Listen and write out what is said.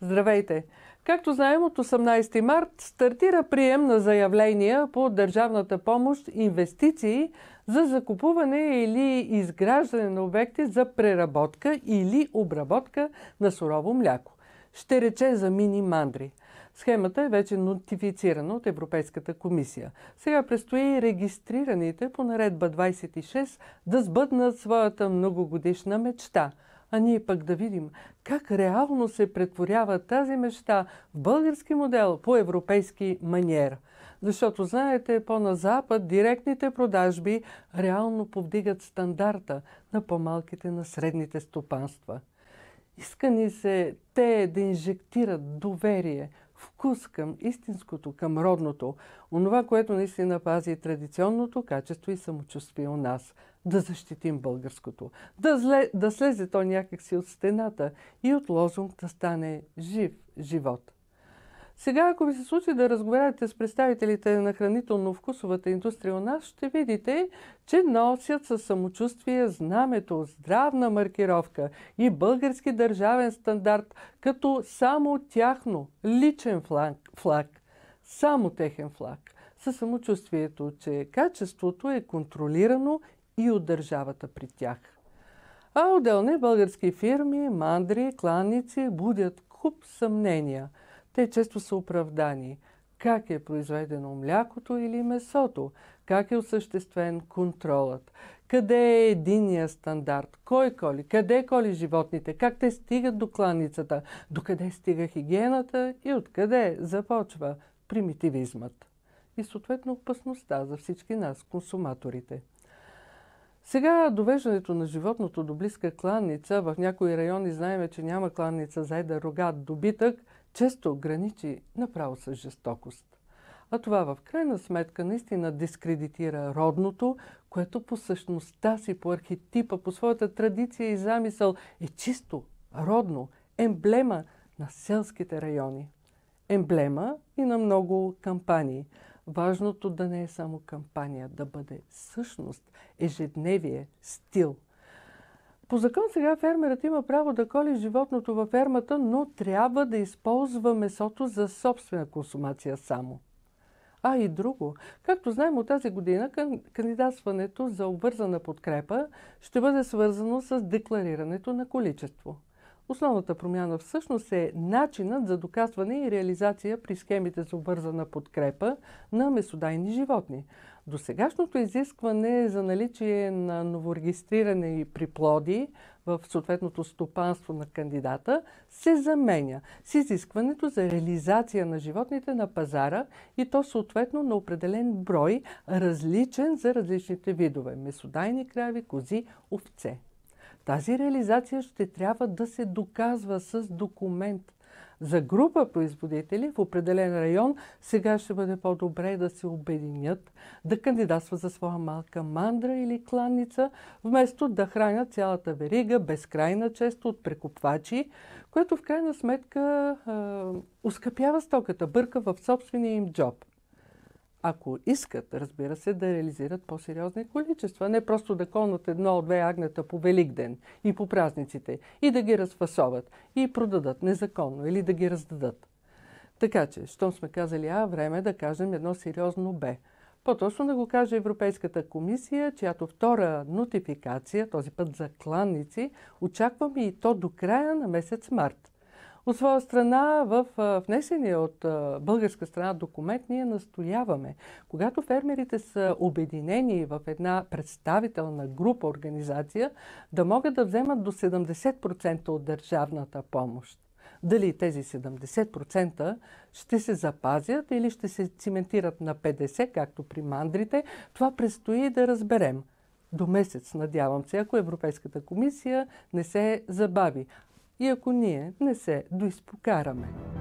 Здравейте! Както знаем, от 18 март стартира прием на заявления по държавната помощ инвестиции за закупуване или изграждане на обекти за преработка или обработка на сурово мляко. Ще рече за мини мандри. Схемата е вече нотифицирана от Европейската комисия. Сега предстои регистрираните по наредба 26 да сбъднат своята многогодишна мечта – а ние пък да видим как реално се претворява тази мечта в български модел по европейски манер. Защото, знаете, по назапад директните продажби реално повдигат стандарта на по-малките, на средните стопанства. Иска ни се те да инжектират доверие – вкус към истинското, към родното, онова, което наистина пази традиционното качество и самочувствие у нас. Да защитим българското. Да, зле, да слезе то някакси от стената и от лозунг да стане жив живот – сега, ако ви се случи да разговаряте с представителите на хранително-вкусовата индустрия у нас, ще видите, че носят със самочувствие знамето, здравна маркировка и български държавен стандарт, като само тяхно личен флаг, флаг само техен флаг, със самочувствието, че качеството е контролирано и от държавата при тях. А отделни български фирми, мандри, кланници будят куп съмнения – те често са оправдани. Как е произведено млякото или месото? Как е осъществен контролът? Къде е единия стандарт? Кой коли? Къде коли животните? Как те стигат до кланицата? до къде стига хигиената и откъде започва примитивизмът? И съответно опасността за всички нас, консуматорите – сега довеждането на животното до близка кланница, в някои райони знаем, че няма кланница зайда рогат добитък, често граничи направо с жестокост. А това в крайна сметка наистина дискредитира родното, което по същността си, по архетипа, по своята традиция и замисъл е чисто, родно, емблема на селските райони. Емблема и на много кампании – Важното да не е само кампания, да бъде същност, ежедневие, стил. По закон сега фермерът има право да коли животното във фермата, но трябва да използва месото за собствена консумация само. А и друго. Както знаем от тази година, кандидатстването за обвързана подкрепа ще бъде свързано с декларирането на количество. Основната промяна всъщност е начинът за доказване и реализация при схемите за обвързана подкрепа на месодайни животни. До сегашното изискване за наличие на новорегистриране и приплоди в съответното стопанство на кандидата се заменя с изискването за реализация на животните на пазара и то съответно на определен брой, различен за различните видове – месодайни крави, кози, овце. Тази реализация ще трябва да се доказва с документ. За група производители в определен район сега ще бъде по-добре да се обединят, да кандидатстват за своя малка мандра или кланница, вместо да хранят цялата верига безкрайна често от прекупвачи, което в крайна сметка е, ускъпява стоката, бърка в собствения им джоб. Ако искат, разбира се, да реализират по-сериозни количества, не просто да колнат едно-две агнета по Велик ден и по празниците и да ги разфасоват и продадат незаконно или да ги раздадат. Така че, щом сме казали А, време е да кажем едно сериозно Б. По-точно да го каже Европейската комисия, чиято втора нотификация, този път за кланници, очакваме и то до края на месец март. От своя страна, в внесения от българска страна документ ние настояваме, когато фермерите са обединени в една представителна група организация, да могат да вземат до 70% от държавната помощ. Дали тези 70% ще се запазят или ще се циментират на 50%, както при мандрите, това предстои да разберем до месец, надявам се, ако Европейската комисия не се забави. И ако ние не се доизпокараме.